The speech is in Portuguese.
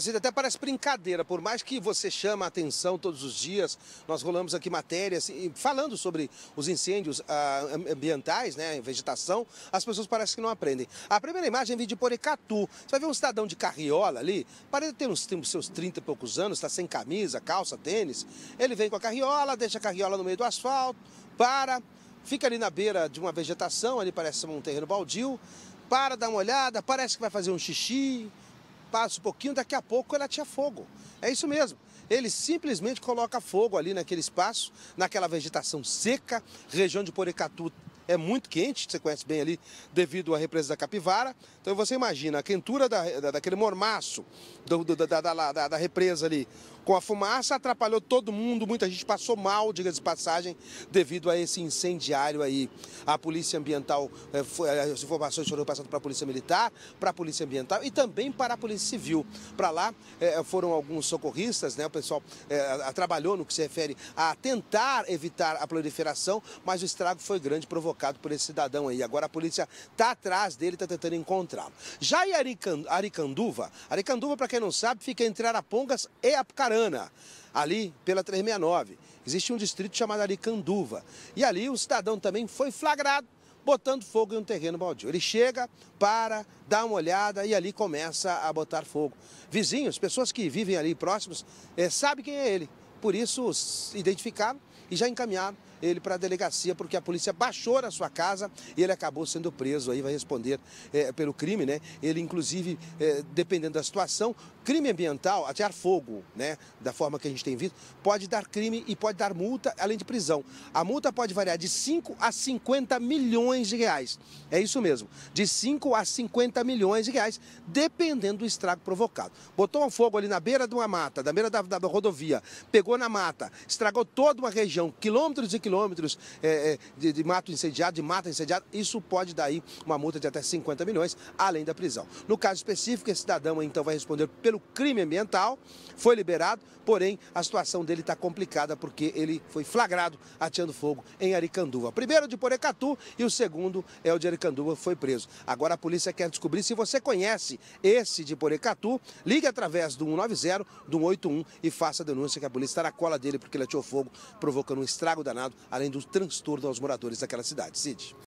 gente, até parece brincadeira, por mais que você chama a atenção todos os dias, nós rolamos aqui matérias falando sobre os incêndios ah, ambientais, né, vegetação, as pessoas parecem que não aprendem. A primeira imagem vem de Porecatu. Você vai ver um cidadão de carriola ali, parece ter uns seus 30 e poucos anos, está sem camisa, calça, tênis. Ele vem com a carriola, deixa a carriola no meio do asfalto, para, fica ali na beira de uma vegetação, ali parece um terreno baldio, para dar uma olhada, parece que vai fazer um xixi, passo, um pouquinho, daqui a pouco ela tinha fogo. É isso mesmo. Ele simplesmente coloca fogo ali naquele espaço, naquela vegetação seca, região de poricatu é muito quente, você conhece bem ali, devido à represa da Capivara. Então você imagina a quentura da, da daquele mormaço do, do, da, da, da, represa ali, com a fumaça, atrapalhou todo mundo, muita gente passou mal, diga-se de passagem, devido a esse incendiário aí. A Polícia Ambiental, eh, eh, as informações foram passadas para a Polícia Militar, para a Polícia Ambiental e também para a Polícia Civil. Para lá eh, foram alguns socorristas, né? o pessoal trabalhou no que se refere a tentar evitar a proliferação, mas o estrago foi grande provocado por esse cidadão aí. Agora a polícia está atrás dele, está tentando encontrá-lo. Já em Aricanduva, Aricanduva, para quem não sabe, fica entre Arapongas e Apucarana. Guarana, ali pela 369. Existia um distrito chamado Canduva E ali o cidadão também foi flagrado botando fogo em um terreno baldio. Ele chega, para, dá uma olhada e ali começa a botar fogo. Vizinhos, pessoas que vivem ali próximos, é, eh, sabem quem é ele. Por isso, identificaram e já encaminharam ele para a delegacia, porque a polícia baixou na sua casa e ele acabou sendo preso. Aí vai responder é, pelo crime, né? Ele, inclusive, é, dependendo da situação, crime ambiental, atear fogo, né? Da forma que a gente tem visto, pode dar crime e pode dar multa, além de prisão. A multa pode variar de 5 a 50 milhões de reais. É isso mesmo, de 5 a 50 milhões de reais, dependendo do estrago provocado. Botou um fogo ali na beira de uma mata, da beira da, da rodovia, pegou na mata, estragou toda uma região, quilômetros e quilômetros quilômetros é, é, de, de mato incendiado, de mata incendiada, isso pode dar aí uma multa de até 50 milhões, além da prisão. No caso específico, esse cidadão então vai responder pelo crime ambiental, foi liberado, porém a situação dele está complicada porque ele foi flagrado atirando fogo em Aricanduva. Primeiro de Porecatu e o segundo é o de Aricanduva, foi preso. Agora a polícia quer descobrir se você conhece esse de Porecatu, ligue através do 190, do 181 e faça a denúncia que a polícia está na cola dele porque ele atirou fogo, provocando um estrago danado além do transtorno aos moradores daquela cidade. Cid.